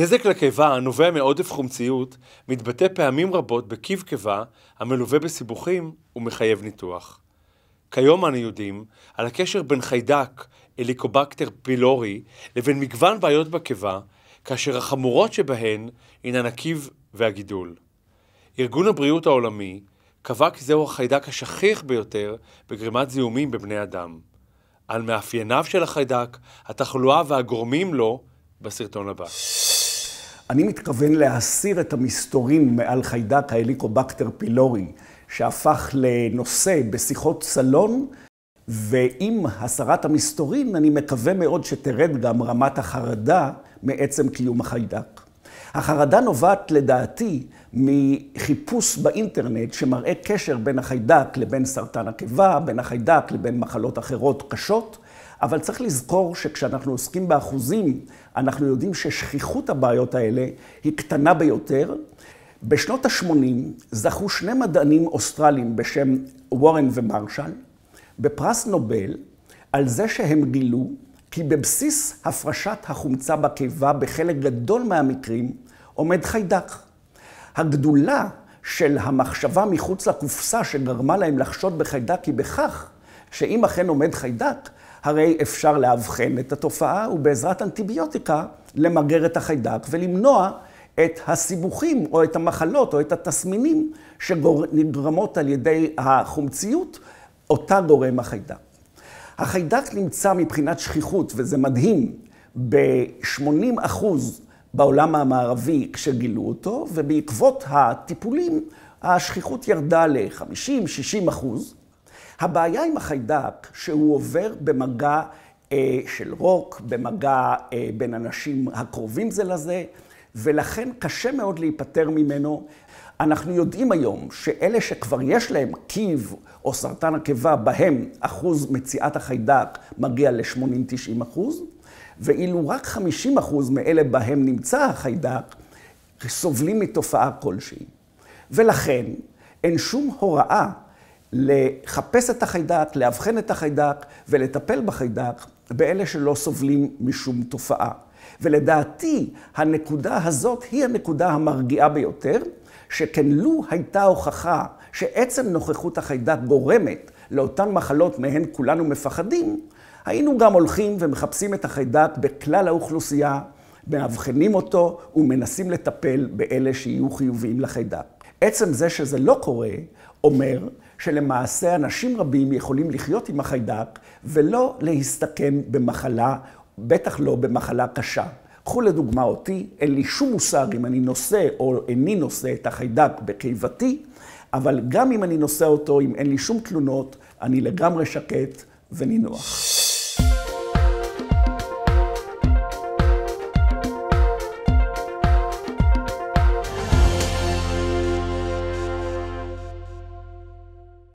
נזק לקיבה הנובע מעודף חומציות מתבטא פעמים רבות בקיב קיבה המלווה בסיבוכים ומחייב ניתוח. כיום אנו יודעים על הקשר בין חיידק אליקובקטר פילורי לבין מגוון בעיות בקיבה, כאשר החמורות שבהן הינן הקיב והגידול. ארגון הבריאות העולמי קבע כי זהו החיידק השכיח ביותר בגרימת זיהומים בבני אדם. על מאפייניו של החיידק, התחלואה והגורמים לו בסרטון הבא. אני מתכוון להסיר את המסתורים מעל חיידק ההליקובקטר פילורי, שהפך לנושא בשיחות סלון, ועם הסרת המסתורים, אני מקווה מאוד שתרד גם רמת החרדה מעצם קיום החיידק. החרדה נובעת לדעתי מחיפוש באינטרנט שמראה קשר בין החיידק לבין סרטן הקיבה, בין החיידק לבין מחלות אחרות קשות. אבל צריך לזכור שכשאנחנו עוסקים באחוזים, אנחנו יודעים ששכיחות הבעיות האלה היא קטנה ביותר. בשנות ה-80 זכו שני מדענים אוסטרליים בשם וורן ומרשל בפרס נובל על זה שהם גילו כי בבסיס הפרשת החומצה בקיבה בחלק גדול מהמקרים עומד חיידק. הגדולה של המחשבה מחוץ לקופסה שגרמה להם לחשוד בחיידק היא בכך שאם אכן עומד חיידק, הרי אפשר לאבחן את התופעה ובעזרת אנטיביוטיקה למגר את החיידק ולמנוע את הסיבוכים או את המחלות או את התסמינים שנגרמות על ידי החומציות, אותה גורם החיידק. החיידק נמצא מבחינת שכיחות, וזה מדהים, ב-80 אחוז בעולם המערבי כשגילו אותו, ובעקבות הטיפולים השכיחות ירדה ל-50-60 אחוז. הבעיה עם החיידק, שהוא עובר במגע אה, של רוק, במגע אה, בין אנשים הקרובים זה לזה, ולכן קשה מאוד להיפטר ממנו. אנחנו יודעים היום שאלה שכבר יש להם קיב או סרטן הקיבה, בהם אחוז מציאת החיידק מגיע ל-80-90 אחוז, ואילו רק 50 אחוז מאלה בהם נמצא החיידק, סובלים מתופעה כלשהי. ולכן אין שום הוראה לחפש את החיידק, לאבחן את החיידק ולטפל בחיידק באלה שלא סובלים משום תופעה. ולדעתי, הנקודה הזאת היא הנקודה המרגיעה ביותר, שכן לו הייתה הוכחה שעצם נוכחות החיידק גורמת לאותן מחלות מהן כולנו מפחדים, היינו גם הולכים ומחפשים את החיידק בכלל האוכלוסייה, מאבחנים אותו ומנסים לטפל באלה שיהיו חיוביים לחיידק. עצם זה שזה לא קורה, אומר שלמעשה אנשים רבים יכולים לחיות עם החיידק ולא להסתכן במחלה בטח לא במחלה קשה. קחו לדוגמה אותי, אין לי שום מושג אם אני נושא או איני נושא את החיידק בקיבתי, אבל גם אם אני נושא אותו, אם אין לי שום תלונות, אני לגמרי שקט ונינוח.